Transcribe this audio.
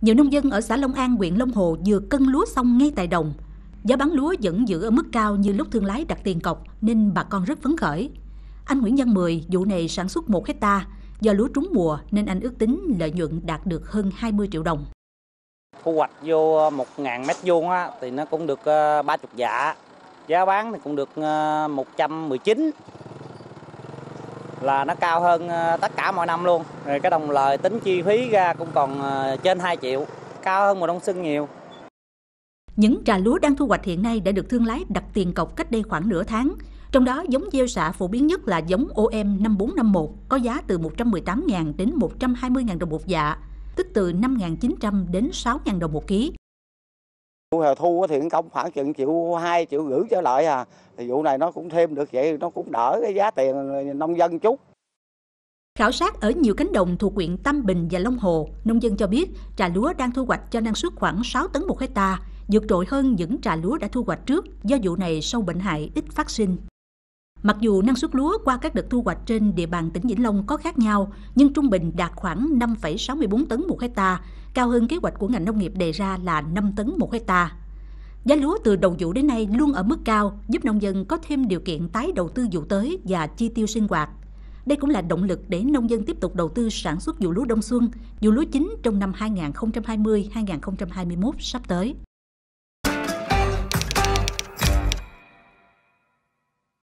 Nhiều nông dân ở xã Long An, huyện Long Hồ vừa cân lúa xong ngay tại đồng. Giá bán lúa vẫn giữ ở mức cao như lúc thương lái đặt tiền cọc nên bà con rất phấn khởi. Anh Nguyễn Văn Mười, vụ này sản xuất 1 hecta Do lúa trúng mùa nên anh ước tính lợi nhuận đạt được hơn 20 triệu đồng. Thu hoạch vô 1.000 ờ, mét vuông á, thì nó cũng được 30 ờ, dạ. Giá bán thì cũng được 119. Ờ, là nó cao hơn ờ, tất cả mọi năm luôn. Rồi cái đồng lời tính chi phí ra cũng còn ờ, trên 2 triệu, cao hơn mùa đông xuân nhiều. Những trà lúa đang thu hoạch hiện nay đã được thương lái đặt tiền cọc cách đây khoảng nửa tháng. Trong đó giống gieo xạ phổ biến nhất là giống OM 5451 có giá từ 118.000 đến 120.000 đồng một dạ, tức từ 5.900 đến 6.000 đồng một ký. Hè thu thì cũng công khoảng chừng triệu hai triệu rưỡi trở lại à. Thì vụ này nó cũng thêm được vậy, nó cũng đỡ cái giá tiền nông dân chút. Khảo sát ở nhiều cánh đồng thuộc huyện Tam Bình và Long Hồ, nông dân cho biết trà lúa đang thu hoạch cho năng suất khoảng 6 tấn một hecta, vượt trội hơn những trà lúa đã thu hoạch trước do vụ này sâu bệnh hại ít phát sinh. Mặc dù năng suất lúa qua các đợt thu hoạch trên địa bàn tỉnh Vĩnh Long có khác nhau, nhưng trung bình đạt khoảng 5,64 tấn một hecta, cao hơn kế hoạch của ngành nông nghiệp đề ra là 5 tấn một hecta. Giá lúa từ đầu vụ đến nay luôn ở mức cao, giúp nông dân có thêm điều kiện tái đầu tư vụ tới và chi tiêu sinh hoạt. Đây cũng là động lực để nông dân tiếp tục đầu tư sản xuất vụ lúa đông xuân, vụ lúa chính trong năm 2020-2021 sắp tới.